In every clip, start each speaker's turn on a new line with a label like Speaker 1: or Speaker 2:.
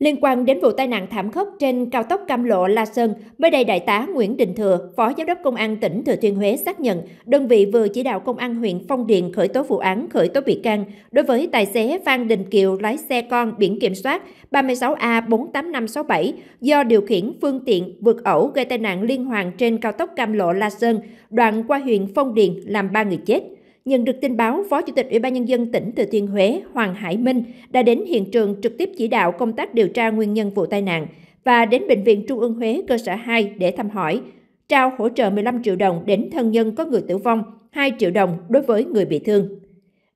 Speaker 1: Liên quan đến vụ tai nạn thảm khốc trên cao tốc Cam Lộ La Sơn, mới đây Đại tá Nguyễn Đình Thừa, Phó Giám đốc Công an tỉnh Thừa Thiên Huế xác nhận, đơn vị vừa chỉ đạo Công an huyện Phong Điền khởi tố vụ án khởi tố bị can đối với tài xế Phan Đình Kiều lái xe con biển kiểm soát 36A48567 do điều khiển phương tiện vượt ẩu gây tai nạn liên hoàn trên cao tốc Cam Lộ La Sơn, đoạn qua huyện Phong Điền làm 3 người chết. Nhận được tin báo, Phó Chủ tịch Ủy ban Nhân dân tỉnh Thừa Thiên Huế Hoàng Hải Minh đã đến hiện trường trực tiếp chỉ đạo công tác điều tra nguyên nhân vụ tai nạn và đến Bệnh viện Trung ương Huế cơ sở 2 để thăm hỏi, trao hỗ trợ 15 triệu đồng đến thân nhân có người tử vong, 2 triệu đồng đối với người bị thương.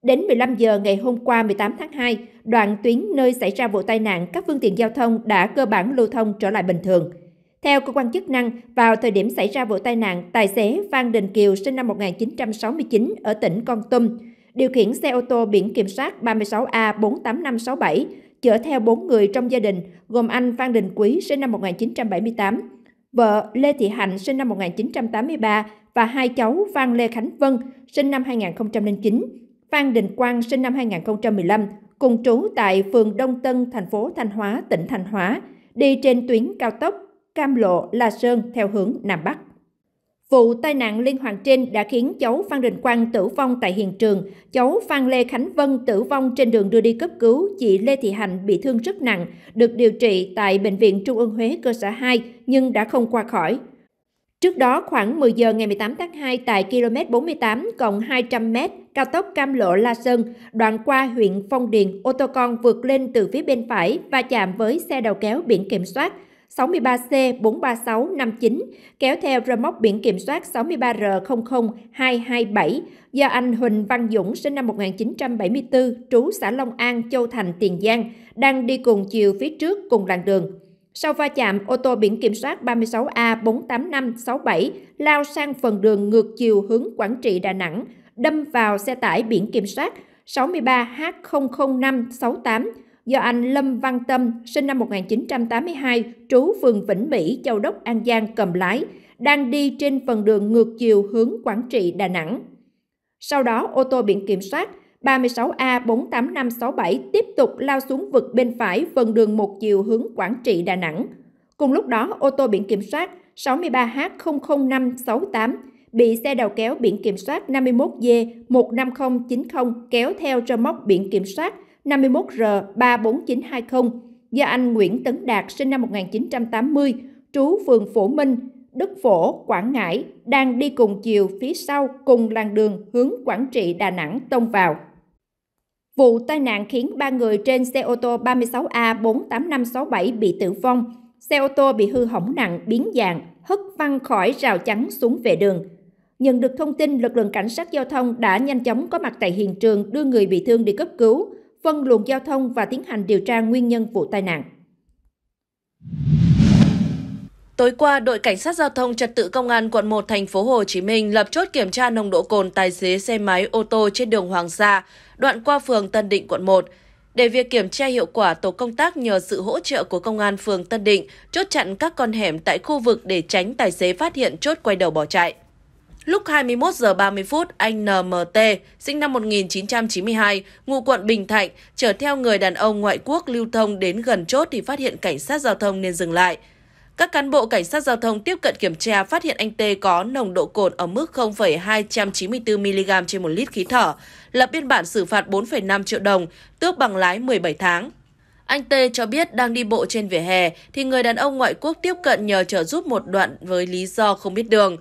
Speaker 1: Đến 15 giờ ngày hôm qua 18 tháng 2, đoạn tuyến nơi xảy ra vụ tai nạn các phương tiện giao thông đã cơ bản lưu thông trở lại bình thường – theo cơ quan chức năng, vào thời điểm xảy ra vụ tai nạn, tài xế Phan Đình Kiều sinh năm 1969 ở tỉnh Con Tum, điều khiển xe ô tô biển kiểm soát 36A48567, chở theo 4 người trong gia đình, gồm anh Phan Đình Quý sinh năm 1978, vợ Lê Thị Hạnh sinh năm 1983 và hai cháu Phan Lê Khánh Vân sinh năm 2009, Phan Đình Quang sinh năm 2015, cùng trú tại phường Đông Tân, thành phố Thanh Hóa, tỉnh Thanh Hóa, đi trên tuyến cao tốc Cam Lộ, La Sơn theo hướng Nam Bắc. Vụ tai nạn liên hoàn trên đã khiến cháu Phan Đình Quang tử vong tại hiện trường, cháu Phan Lê Khánh Vân tử vong trên đường đưa đi cấp cứu, chị Lê Thị Hạnh bị thương rất nặng, được điều trị tại Bệnh viện Trung ương Huế cơ sở 2 nhưng đã không qua khỏi. Trước đó khoảng 10 giờ ngày 18 tháng 2 tại km 48 cộng 200 m cao tốc Cam Lộ La Sơn, đoạn qua huyện Phong Điền, ô tô con vượt lên từ phía bên phải và chạm với xe đầu kéo biển kiểm soát 63C43659 kéo theo rơ móc biển kiểm soát 63R00227 do anh Huỳnh Văn Dũng sinh năm 1974 trú xã Long An, Châu Thành, Tiền Giang đang đi cùng chiều phía trước cùng làn đường. Sau va chạm, ô tô biển kiểm soát 36A48567 lao sang phần đường ngược chiều hướng Quảng Trị Đà Nẵng, đâm vào xe tải biển kiểm soát 63H00568 do anh Lâm Văn Tâm, sinh năm 1982, trú phường Vĩnh Mỹ, Châu Đốc, An Giang cầm lái, đang đi trên phần đường ngược chiều hướng Quảng Trị, Đà Nẵng. Sau đó, ô tô biển kiểm soát 36A48567 tiếp tục lao xuống vực bên phải phần đường một chiều hướng Quảng Trị, Đà Nẵng. Cùng lúc đó, ô tô biển kiểm soát 63H00568 bị xe đầu kéo biển kiểm soát 51G15090 kéo theo cho móc biển kiểm soát 51R34920 do anh Nguyễn Tấn Đạt sinh năm 1980, trú phường Phổ Minh, Đức Phổ, Quảng Ngãi đang đi cùng chiều phía sau cùng làn đường hướng Quảng Trị Đà Nẵng tông vào. Vụ tai nạn khiến ba người trên xe ô tô 36A48567 bị tử vong, xe ô tô bị hư hỏng nặng biến dạng, hất văng khỏi rào chắn xuống vệ đường. Nhận được thông tin, lực lượng cảnh sát giao thông đã nhanh chóng có mặt tại hiện trường đưa người bị thương đi cấp cứu phân luồng giao thông và tiến hành điều tra nguyên nhân vụ tai nạn.
Speaker 2: Tối qua, đội cảnh sát giao thông trật tự công an quận 1 thành phố Hồ Chí Minh lập chốt kiểm tra nồng độ cồn tài xế xe máy ô tô trên đường Hoàng Sa, đoạn qua phường Tân Định quận 1. Để việc kiểm tra hiệu quả, tổ công tác nhờ sự hỗ trợ của công an phường Tân Định chốt chặn các con hẻm tại khu vực để tránh tài xế phát hiện chốt quay đầu bỏ chạy. Lúc 21 giờ 30 phút, anh NMT, sinh năm 1992, ngụ quận Bình Thạnh, chở theo người đàn ông ngoại quốc lưu thông đến gần chốt thì phát hiện cảnh sát giao thông nên dừng lại. Các cán bộ cảnh sát giao thông tiếp cận kiểm tra phát hiện anh T có nồng độ cồn ở mức 0,294mg trên 1 lít khí thở, lập biên bản xử phạt 4,5 triệu đồng, tước bằng lái 17 tháng. Anh T cho biết đang đi bộ trên vỉa hè thì người đàn ông ngoại quốc tiếp cận nhờ trợ giúp một đoạn với lý do không biết đường.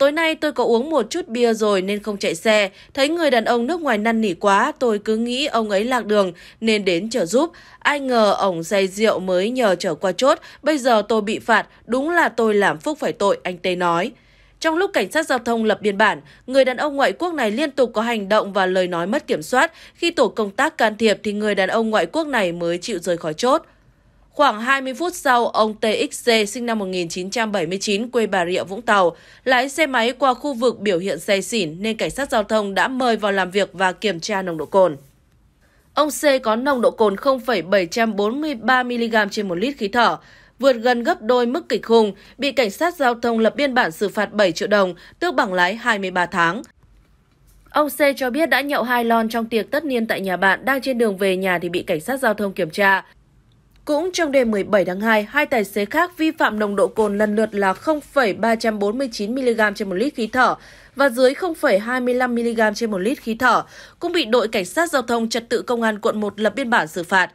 Speaker 2: Tối nay tôi có uống một chút bia rồi nên không chạy xe. Thấy người đàn ông nước ngoài năn nỉ quá, tôi cứ nghĩ ông ấy lạc đường nên đến chở giúp. Ai ngờ ổng say rượu mới nhờ chở qua chốt. Bây giờ tôi bị phạt, đúng là tôi làm phúc phải tội, anh Tê nói. Trong lúc cảnh sát giao thông lập biên bản, người đàn ông ngoại quốc này liên tục có hành động và lời nói mất kiểm soát. Khi tổ công tác can thiệp thì người đàn ông ngoại quốc này mới chịu rời khỏi chốt. Khoảng 20 phút sau, ông TXC sinh năm 1979 quê Bà Rịa Vũng Tàu lái xe máy qua khu vực biểu hiện xe xỉn nên cảnh sát giao thông đã mời vào làm việc và kiểm tra nồng độ cồn. Ông C có nồng độ cồn 0,743mg trên 1 lít khí thở, vượt gần gấp đôi mức kịch khung, bị cảnh sát giao thông lập biên bản xử phạt 7 triệu đồng, tước bằng lái 23 tháng. Ông C cho biết đã nhậu hai lon trong tiệc tất niên tại nhà bạn, đang trên đường về nhà thì bị cảnh sát giao thông kiểm tra. Cũng trong đêm 17 tháng 2, hai tài xế khác vi phạm nồng độ cồn lần lượt là 0,349 mg trên 1 lít khí thở và dưới 0,25 mg trên 1 lít khí thở, cũng bị đội cảnh sát giao thông trật tự công an quận 1 lập biên bản xử phạt.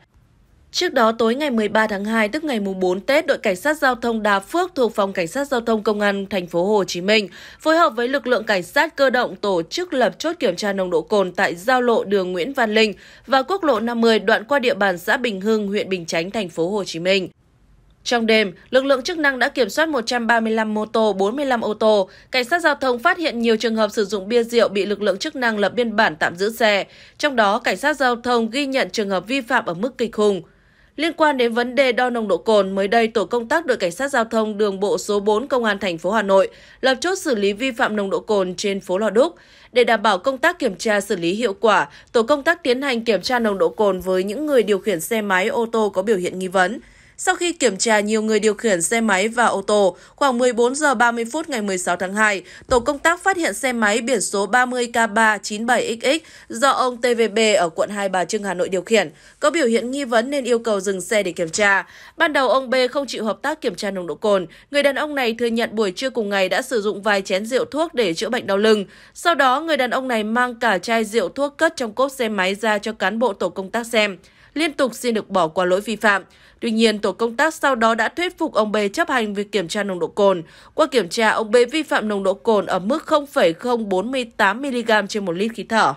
Speaker 2: Trước đó tối ngày 13 tháng 2 tức ngày mùng 4 Tết, đội cảnh sát giao thông Đà Phước thuộc phòng cảnh sát giao thông công an thành phố Hồ Chí Minh phối hợp với lực lượng cảnh sát cơ động tổ chức lập chốt kiểm tra nồng độ cồn tại giao lộ đường Nguyễn Văn Linh và quốc lộ 50 đoạn qua địa bàn xã Bình Hưng, huyện Bình Chánh, thành phố Hồ Chí Minh. Trong đêm, lực lượng chức năng đã kiểm soát 135 mô tô, 45 ô tô. Cảnh sát giao thông phát hiện nhiều trường hợp sử dụng bia rượu bị lực lượng chức năng lập biên bản tạm giữ xe. Trong đó, cảnh sát giao thông ghi nhận trường hợp vi phạm ở mức kịch khung. Liên quan đến vấn đề đo nồng độ cồn, mới đây tổ công tác đội cảnh sát giao thông đường bộ số 4 công an thành phố Hà Nội lập chốt xử lý vi phạm nồng độ cồn trên phố Lò Đúc. Để đảm bảo công tác kiểm tra xử lý hiệu quả, tổ công tác tiến hành kiểm tra nồng độ cồn với những người điều khiển xe máy ô tô có biểu hiện nghi vấn. Sau khi kiểm tra nhiều người điều khiển xe máy và ô tô, khoảng 14 giờ 30 phút ngày 16 tháng 2, tổ công tác phát hiện xe máy biển số 30K397XX do ông TVB ở quận Hai Bà Trưng, Hà Nội điều khiển, có biểu hiện nghi vấn nên yêu cầu dừng xe để kiểm tra. Ban đầu ông B không chịu hợp tác kiểm tra nồng độ cồn. Người đàn ông này thừa nhận buổi trưa cùng ngày đã sử dụng vài chén rượu thuốc để chữa bệnh đau lưng. Sau đó, người đàn ông này mang cả chai rượu thuốc cất trong cốp xe máy ra cho cán bộ tổ công tác xem liên tục xin được bỏ qua lỗi vi phạm. Tuy nhiên, tổ công tác sau đó đã thuyết phục ông B chấp hành việc kiểm tra nồng độ cồn. Qua kiểm tra, ông B vi phạm nồng độ cồn ở mức 0,048mg trên 1 lít khí thở.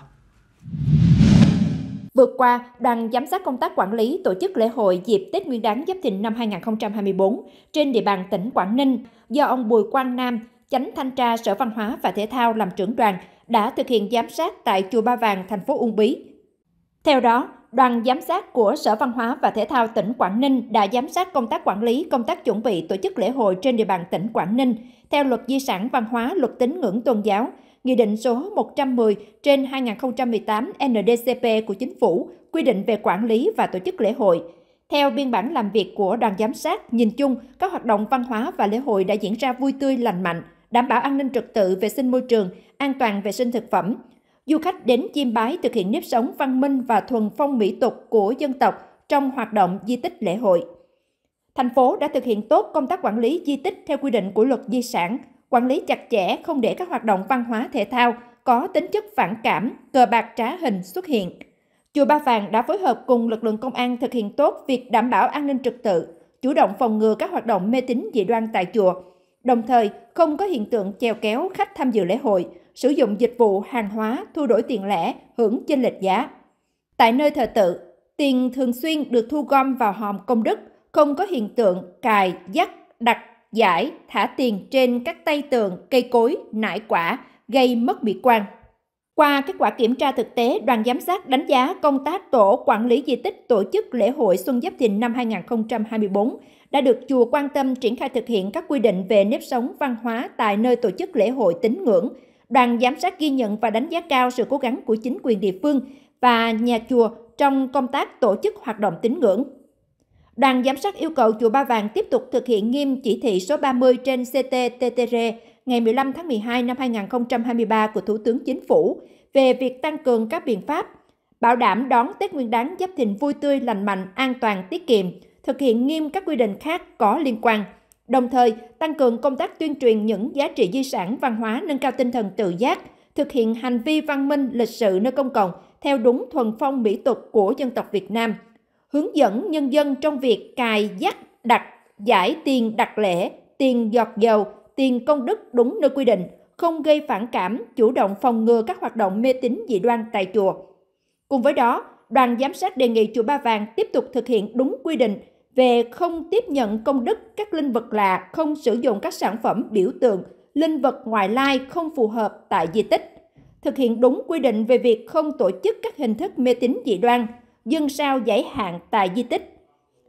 Speaker 1: Vừa qua, đoàn giám sát công tác quản lý tổ chức lễ hội dịp Tết Nguyên đán Giáp Thìn năm 2024 trên địa bàn tỉnh Quảng Ninh do ông Bùi Quang Nam, chánh thanh tra Sở Văn hóa và Thể thao làm trưởng đoàn đã thực hiện giám sát tại chùa Ba Vàng, thành phố Uông Bí. Theo đó, đoàn giám sát của Sở Văn hóa và Thể thao tỉnh Quảng Ninh đã giám sát công tác quản lý, công tác chuẩn bị tổ chức lễ hội trên địa bàn tỉnh Quảng Ninh theo luật di sản văn hóa, luật tín ngưỡng tôn giáo, Nghị định số 110 trên 2018 NDCP của Chính phủ quy định về quản lý và tổ chức lễ hội. Theo biên bản làm việc của đoàn giám sát, nhìn chung, các hoạt động văn hóa và lễ hội đã diễn ra vui tươi, lành mạnh, đảm bảo an ninh trật tự vệ sinh môi trường, an toàn vệ sinh thực phẩm, Du khách đến chiêm bái thực hiện nếp sống văn minh và thuần phong mỹ tục của dân tộc trong hoạt động di tích lễ hội. Thành phố đã thực hiện tốt công tác quản lý di tích theo quy định của luật di sản, quản lý chặt chẽ không để các hoạt động văn hóa thể thao có tính chất phản cảm, cờ bạc trá hình xuất hiện. Chùa Ba Vàng đã phối hợp cùng lực lượng công an thực hiện tốt việc đảm bảo an ninh trật tự, chủ động phòng ngừa các hoạt động mê tín dị đoan tại chùa, đồng thời không có hiện tượng chèo kéo khách tham dự lễ hội, sử dụng dịch vụ hàng hóa thu đổi tiền lẻ hưởng chênh lệch giá. Tại nơi thờ tự, tiền thường xuyên được thu gom vào hòm công đức, không có hiện tượng cài, dắt, đặt, giải, thả tiền trên các tay tường, cây cối, nải quả, gây mất mỹ quan. Qua kết quả kiểm tra thực tế, đoàn giám sát đánh giá công tác tổ quản lý di tích tổ chức lễ hội Xuân Giáp Thìn năm 2024 đã được chùa quan tâm triển khai thực hiện các quy định về nếp sống văn hóa tại nơi tổ chức lễ hội tín ngưỡng, đoàn giám sát ghi nhận và đánh giá cao sự cố gắng của chính quyền địa phương và nhà chùa trong công tác tổ chức hoạt động tín ngưỡng. Đoàn giám sát yêu cầu chùa Ba Vàng tiếp tục thực hiện nghiêm chỉ thị số 30 trên CTTTR ngày 15 tháng 12 năm 2023 của Thủ tướng Chính phủ về việc tăng cường các biện pháp bảo đảm đón Tết Nguyên đán Giáp thình vui tươi, lành mạnh, an toàn, tiết kiệm, thực hiện nghiêm các quy định khác có liên quan – Đồng thời, tăng cường công tác tuyên truyền những giá trị di sản văn hóa nâng cao tinh thần tự giác, thực hiện hành vi văn minh lịch sự nơi công cộng theo đúng thuần phong mỹ tục của dân tộc Việt Nam. Hướng dẫn nhân dân trong việc cài dắt, đặt, giải tiền đặt lễ, tiền giọt dầu, tiền công đức đúng nơi quy định, không gây phản cảm, chủ động phòng ngừa các hoạt động mê tín dị đoan tại chùa. Cùng với đó, đoàn giám sát đề nghị chùa Ba Vàng tiếp tục thực hiện đúng quy định về không tiếp nhận công đức các linh vật lạ, không sử dụng các sản phẩm biểu tượng, linh vật ngoài lai không phù hợp tại di tích, thực hiện đúng quy định về việc không tổ chức các hình thức mê tín dị đoan, dân sao giải hạn tại di tích,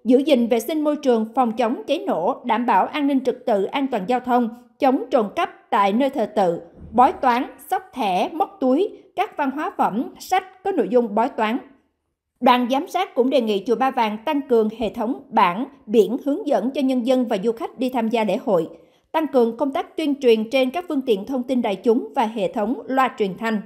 Speaker 1: giữ gìn vệ sinh môi trường, phòng chống cháy nổ, đảm bảo an ninh trật tự, an toàn giao thông, chống trộm cắp tại nơi thờ tự, bói toán, sóc thẻ, móc túi, các văn hóa phẩm, sách có nội dung bói toán, Đoàn giám sát cũng đề nghị Chùa Ba Vàng tăng cường hệ thống bảng, biển hướng dẫn cho nhân dân và du khách đi tham gia lễ hội, tăng cường công tác tuyên truyền trên các phương tiện thông tin đại chúng và hệ thống loa truyền thanh.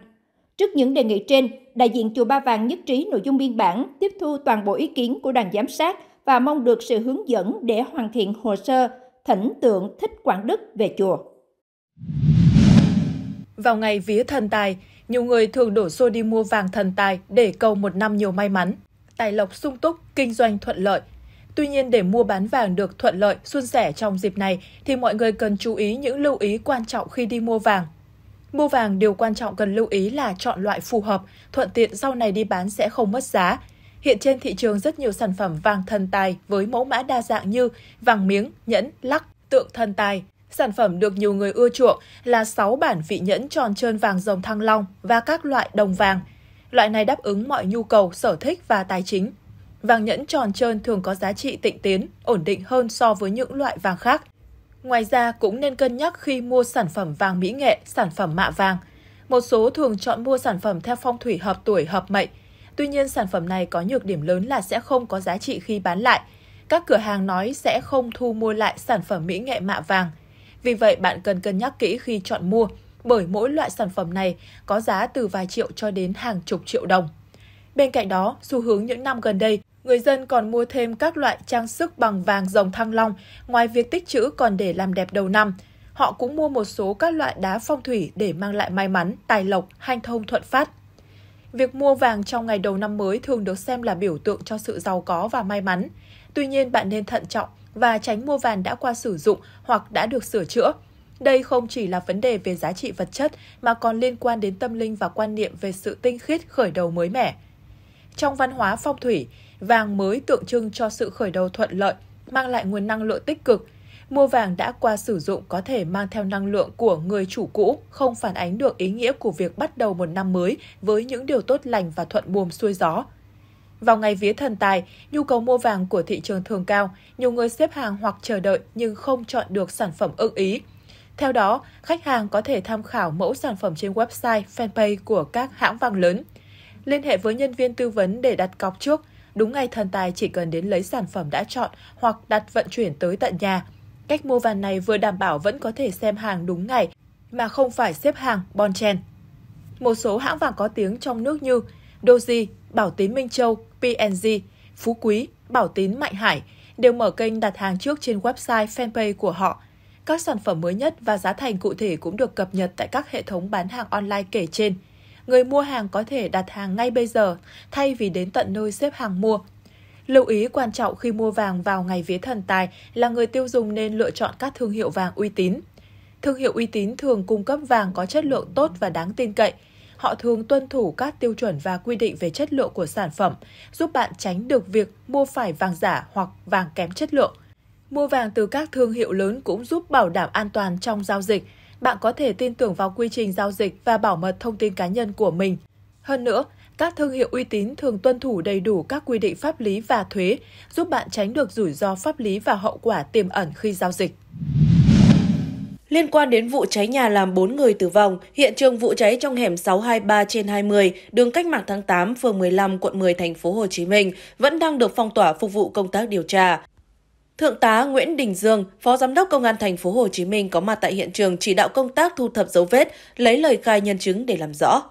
Speaker 1: Trước những đề nghị trên, đại diện Chùa Ba Vàng nhất trí nội dung biên bản, tiếp thu toàn bộ ý kiến của đoàn giám sát và mong được sự hướng dẫn để hoàn thiện hồ sơ thỉnh tượng thích Quảng Đức về chùa. Vào ngày vía thần tài, nhiều người
Speaker 3: thường đổ xô đi mua vàng thần tài để cầu một năm nhiều may mắn, tài lộc sung túc, kinh doanh thuận lợi. Tuy nhiên để mua bán vàng được thuận lợi, suôn sẻ trong dịp này thì mọi người cần chú ý những lưu ý quan trọng khi đi mua vàng. Mua vàng điều quan trọng cần lưu ý là chọn loại phù hợp, thuận tiện sau này đi bán sẽ không mất giá. Hiện trên thị trường rất nhiều sản phẩm vàng thần tài với mẫu mã đa dạng như vàng miếng, nhẫn, lắc, tượng thần tài, Sản phẩm được nhiều người ưa chuộng là 6 bản vị nhẫn tròn trơn vàng rồng thăng long và các loại đồng vàng. Loại này đáp ứng mọi nhu cầu, sở thích và tài chính. Vàng nhẫn tròn trơn thường có giá trị tịnh tiến, ổn định hơn so với những loại vàng khác. Ngoài ra, cũng nên cân nhắc khi mua sản phẩm vàng mỹ nghệ, sản phẩm mạ vàng. Một số thường chọn mua sản phẩm theo phong thủy hợp tuổi hợp mệnh. Tuy nhiên, sản phẩm này có nhược điểm lớn là sẽ không có giá trị khi bán lại. Các cửa hàng nói sẽ không thu mua lại sản phẩm mỹ nghệ mạ vàng – vì vậy, bạn cần cân nhắc kỹ khi chọn mua, bởi mỗi loại sản phẩm này có giá từ vài triệu cho đến hàng chục triệu đồng. Bên cạnh đó, xu hướng những năm gần đây, người dân còn mua thêm các loại trang sức bằng vàng rồng thăng long, ngoài việc tích trữ còn để làm đẹp đầu năm. Họ cũng mua một số các loại đá phong thủy để mang lại may mắn, tài lộc, hanh thông thuận phát. Việc mua vàng trong ngày đầu năm mới thường được xem là biểu tượng cho sự giàu có và may mắn. Tuy nhiên, bạn nên thận trọng và tránh mua vàng đã qua sử dụng hoặc đã được sửa chữa. Đây không chỉ là vấn đề về giá trị vật chất mà còn liên quan đến tâm linh và quan niệm về sự tinh khiết khởi đầu mới mẻ. Trong văn hóa phong thủy, vàng mới tượng trưng cho sự khởi đầu thuận lợi, mang lại nguồn năng lượng tích cực. Mua vàng đã qua sử dụng có thể mang theo năng lượng của người chủ cũ, không phản ánh được ý nghĩa của việc bắt đầu một năm mới với những điều tốt lành và thuận buồm xuôi gió. Vào ngày vía thần tài, nhu cầu mua vàng của thị trường thường cao, nhiều người xếp hàng hoặc chờ đợi nhưng không chọn được sản phẩm ưng ý. Theo đó, khách hàng có thể tham khảo mẫu sản phẩm trên website, fanpage của các hãng vàng lớn. Liên hệ với nhân viên tư vấn để đặt cọc trước. Đúng ngày thần tài chỉ cần đến lấy sản phẩm đã chọn hoặc đặt vận chuyển tới tận nhà. Cách mua vàng này vừa đảm bảo vẫn có thể xem hàng đúng ngày mà không phải xếp hàng bon chen. Một số hãng vàng có tiếng trong nước như Doji, Bảo Tín Minh Châu, PNG, Phú Quý, Bảo Tín Mạnh Hải đều mở kênh đặt hàng trước trên website fanpage của họ. Các sản phẩm mới nhất và giá thành cụ thể cũng được cập nhật tại các hệ thống bán hàng online kể trên. Người mua hàng có thể đặt hàng ngay bây giờ thay vì đến tận nơi xếp hàng mua. Lưu ý quan trọng khi mua vàng vào ngày vía thần tài là người tiêu dùng nên lựa chọn các thương hiệu vàng uy tín. Thương hiệu uy tín thường cung cấp vàng có chất lượng tốt và đáng tin cậy – họ thường tuân thủ các tiêu chuẩn và quy định về chất lượng của sản phẩm, giúp bạn tránh được việc mua phải vàng giả hoặc vàng kém chất lượng. Mua vàng từ các thương hiệu lớn cũng giúp bảo đảm an toàn trong giao dịch. Bạn có thể tin tưởng vào quy trình giao dịch và bảo mật thông tin cá nhân của mình. Hơn nữa, các thương hiệu uy tín thường tuân thủ đầy đủ các quy định pháp lý và thuế, giúp bạn tránh được rủi ro pháp lý và hậu quả tiềm ẩn khi giao dịch.
Speaker 2: Liên quan đến vụ cháy nhà làm 4 người tử vong, hiện trường vụ cháy trong hẻm 623 trên 20, đường Cách Mạng tháng 8, phường 15, quận 10, thành phố Hồ Chí Minh vẫn đang được phong tỏa phục vụ công tác điều tra. Thượng tá Nguyễn Đình Dương, Phó Giám đốc Công an thành phố Hồ Chí Minh có mặt tại hiện trường chỉ đạo công tác thu thập dấu vết, lấy lời khai nhân chứng để làm rõ.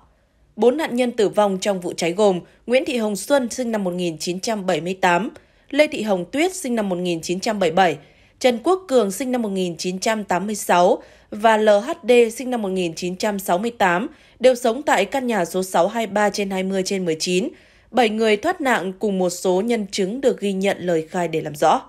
Speaker 2: Bốn nạn nhân tử vong trong vụ cháy gồm Nguyễn Thị Hồng Xuân sinh năm 1978, Lê Thị Hồng Tuyết sinh năm 1977, Trần Quốc Cường sinh năm 1986 và LHD sinh năm 1968 đều sống tại căn nhà số 623 trên 20 trên 19. Bảy người thoát nạn cùng một số nhân chứng được ghi nhận lời khai để làm rõ.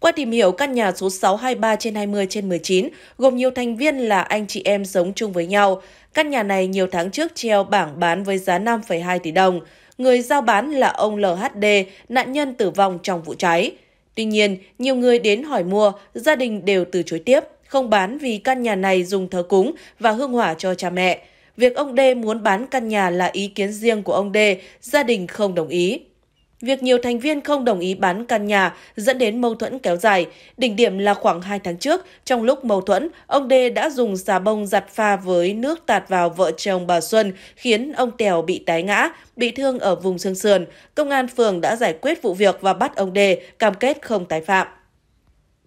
Speaker 2: Qua tìm hiểu, căn nhà số 623 trên 20 trên 19 gồm nhiều thành viên là anh chị em sống chung với nhau. Căn nhà này nhiều tháng trước treo bảng bán với giá 5,2 tỷ đồng. Người giao bán là ông LHD, nạn nhân tử vong trong vụ cháy. Tuy nhiên, nhiều người đến hỏi mua, gia đình đều từ chối tiếp, không bán vì căn nhà này dùng thờ cúng và hương hỏa cho cha mẹ. Việc ông D muốn bán căn nhà là ý kiến riêng của ông D, gia đình không đồng ý. Việc nhiều thành viên không đồng ý bán căn nhà dẫn đến mâu thuẫn kéo dài. Đỉnh điểm là khoảng 2 tháng trước, trong lúc mâu thuẫn, ông Đê đã dùng xà bông giặt pha với nước tạt vào vợ chồng bà Xuân, khiến ông Tèo bị tái ngã, bị thương ở vùng xương sườn. Công an phường đã giải quyết vụ việc và bắt ông Đê, cam kết không tái phạm.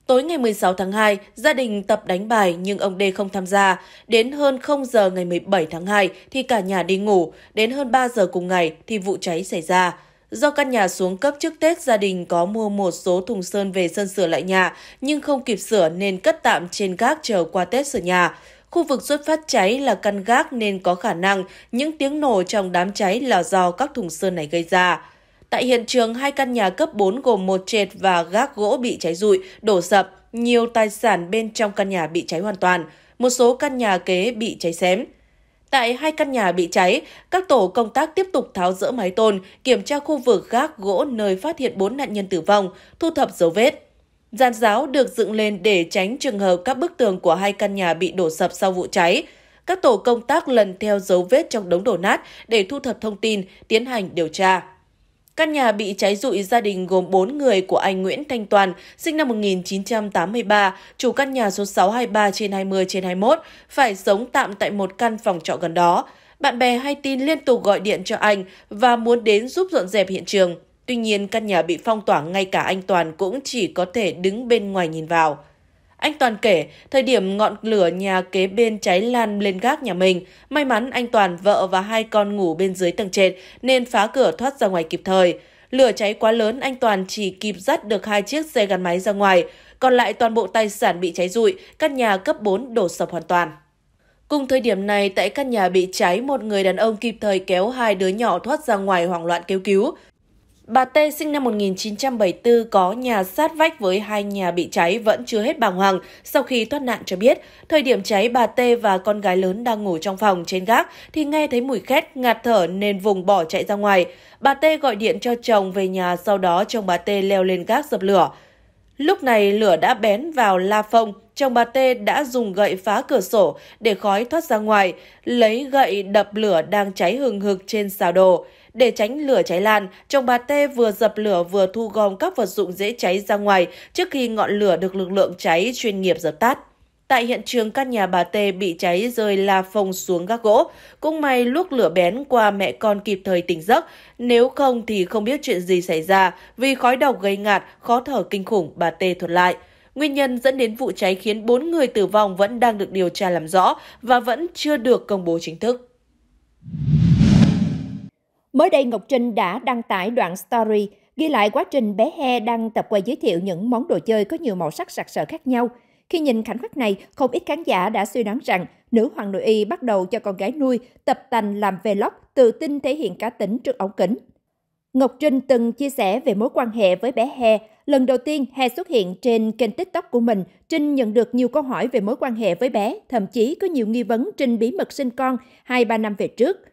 Speaker 2: Tối ngày 16 tháng 2, gia đình tập đánh bài nhưng ông Đê không tham gia. Đến hơn 0 giờ ngày 17 tháng 2 thì cả nhà đi ngủ, đến hơn 3 giờ cùng ngày thì vụ cháy xảy ra. Do căn nhà xuống cấp trước Tết, gia đình có mua một số thùng sơn về sân sửa lại nhà, nhưng không kịp sửa nên cất tạm trên gác chờ qua Tết sửa nhà. Khu vực xuất phát cháy là căn gác nên có khả năng những tiếng nổ trong đám cháy là do các thùng sơn này gây ra. Tại hiện trường, hai căn nhà cấp 4 gồm một trệt và gác gỗ bị cháy rụi, đổ sập, nhiều tài sản bên trong căn nhà bị cháy hoàn toàn, một số căn nhà kế bị cháy xém. Tại hai căn nhà bị cháy, các tổ công tác tiếp tục tháo rỡ mái tôn, kiểm tra khu vực gác gỗ nơi phát hiện 4 nạn nhân tử vong, thu thập dấu vết. Giàn giáo được dựng lên để tránh trường hợp các bức tường của hai căn nhà bị đổ sập sau vụ cháy. Các tổ công tác lần theo dấu vết trong đống đổ nát để thu thập thông tin, tiến hành điều tra. Căn nhà bị cháy rụi gia đình gồm 4 người của anh Nguyễn Thanh Toàn, sinh năm 1983, chủ căn nhà số 623 trên 20 trên 21, phải sống tạm tại một căn phòng trọ gần đó. Bạn bè hay tin liên tục gọi điện cho anh và muốn đến giúp dọn dẹp hiện trường. Tuy nhiên, căn nhà bị phong tỏa ngay cả anh Toàn cũng chỉ có thể đứng bên ngoài nhìn vào. Anh Toàn kể, thời điểm ngọn lửa nhà kế bên cháy lan lên gác nhà mình, may mắn anh Toàn, vợ và hai con ngủ bên dưới tầng trệt nên phá cửa thoát ra ngoài kịp thời. Lửa cháy quá lớn, anh Toàn chỉ kịp dắt được hai chiếc xe gắn máy ra ngoài, còn lại toàn bộ tài sản bị cháy rụi, căn nhà cấp 4 đổ sập hoàn toàn. Cùng thời điểm này, tại căn nhà bị cháy, một người đàn ông kịp thời kéo hai đứa nhỏ thoát ra ngoài hoảng loạn kêu cứu. Bà T sinh năm 1974 có nhà sát vách với hai nhà bị cháy vẫn chưa hết bàng hoàng sau khi thoát nạn cho biết. Thời điểm cháy bà T và con gái lớn đang ngủ trong phòng trên gác thì nghe thấy mùi khét ngạt thở nên vùng bỏ chạy ra ngoài. Bà T gọi điện cho chồng về nhà sau đó chồng bà T leo lên gác dập lửa. Lúc này lửa đã bén vào la phông, chồng bà T đã dùng gậy phá cửa sổ để khói thoát ra ngoài, lấy gậy đập lửa đang cháy hừng hực trên xào đồ. Để tránh lửa cháy lan, chồng bà Tê vừa dập lửa vừa thu gom các vật dụng dễ cháy ra ngoài trước khi ngọn lửa được lực lượng cháy chuyên nghiệp dập tắt. Tại hiện trường căn nhà bà Tê bị cháy rơi la phông xuống gác gỗ. Cũng may luốc lửa bén qua mẹ con kịp thời tỉnh giấc, nếu không thì không biết chuyện gì xảy ra vì khói độc gây ngạt, khó thở kinh khủng, bà Tê thuật lại. Nguyên nhân dẫn đến vụ cháy khiến 4 người tử vong vẫn đang được điều tra làm rõ và vẫn chưa được công bố chính thức.
Speaker 1: Mới đây, Ngọc Trinh đã đăng tải đoạn story ghi lại quá trình bé He đang tập quay giới thiệu những món đồ chơi có nhiều màu sắc sặc sỡ khác nhau. Khi nhìn khoảnh khắc này, không ít khán giả đã suy đoán rằng nữ hoàng nội y bắt đầu cho con gái nuôi tập tành làm vlog, tự tin thể hiện cá tính trước ống kính. Ngọc Trinh từng chia sẻ về mối quan hệ với bé He. Lần đầu tiên, He xuất hiện trên kênh TikTok của mình. Trinh nhận được nhiều câu hỏi về mối quan hệ với bé, thậm chí có nhiều nghi vấn Trinh bí mật sinh con 2-3 năm về trước –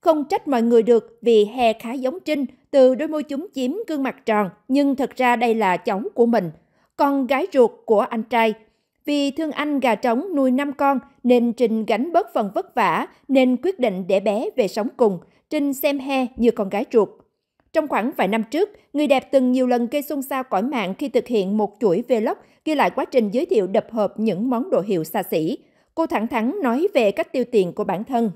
Speaker 1: không trách mọi người được vì he khá giống Trinh, từ đôi môi chúng chiếm gương mặt tròn, nhưng thật ra đây là cháu của mình, con gái ruột của anh trai. Vì thương anh gà trống nuôi năm con nên Trinh gánh bớt phần vất vả nên quyết định để bé về sống cùng. Trinh xem He như con gái ruột. Trong khoảng vài năm trước, người đẹp từng nhiều lần gây xôn xao cõi mạng khi thực hiện một chuỗi vlog ghi lại quá trình giới thiệu đập hợp những món đồ hiệu xa xỉ. Cô thẳng thắn nói về cách tiêu tiền của bản thân,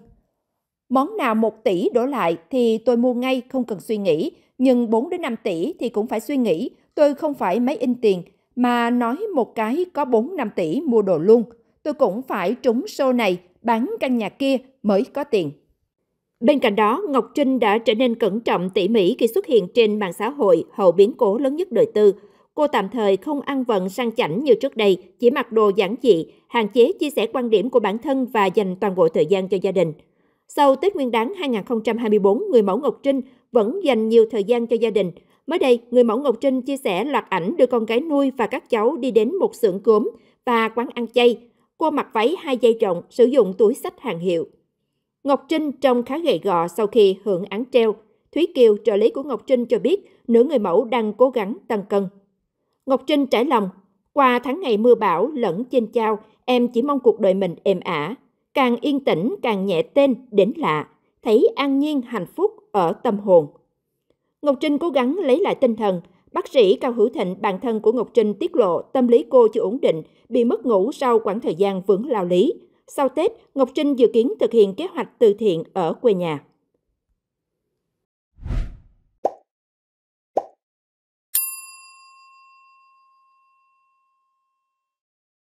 Speaker 1: Món nào 1 tỷ đổ lại thì tôi mua ngay không cần suy nghĩ, nhưng 4 đến 5 tỷ thì cũng phải suy nghĩ, tôi không phải máy in tiền mà nói một cái có 4 5 tỷ mua đồ luôn. Tôi cũng phải trúng show này, bán căn nhà kia mới có tiền. Bên cạnh đó, Ngọc Trinh đã trở nên cẩn trọng tỉ mỉ khi xuất hiện trên mạng xã hội hậu biến cố lớn nhất đời tư. Cô tạm thời không ăn vận sang chảnh như trước đây, chỉ mặc đồ giản dị, hạn chế chia sẻ quan điểm của bản thân và dành toàn bộ thời gian cho gia đình. Sau Tết Nguyên đán 2024, người mẫu Ngọc Trinh vẫn dành nhiều thời gian cho gia đình. Mới đây, người mẫu Ngọc Trinh chia sẻ loạt ảnh đưa con gái nuôi và các cháu đi đến một xưởng cốm và quán ăn chay. Cô mặc váy hai dây rộng, sử dụng túi sách hàng hiệu. Ngọc Trinh trông khá gầy gò sau khi hưởng án treo. Thúy Kiều, trợ lý của Ngọc Trinh cho biết, nữ người mẫu đang cố gắng tăng cân. Ngọc Trinh trải lòng, qua tháng ngày mưa bão lẫn trên trao, em chỉ mong cuộc đời mình êm ả, càng yên tĩnh càng nhẹ tên đến lạ, thấy an nhiên hạnh phúc ở tâm hồn. Ngọc Trinh cố gắng lấy lại tinh thần, bác sĩ Cao Hữu Thịnh, bạn thân của Ngọc Trinh tiết lộ tâm lý cô chưa ổn định, bị mất ngủ sau khoảng thời gian vướng lao lý. Sau Tết, Ngọc Trinh dự kiến thực hiện kế hoạch từ thiện ở quê nhà.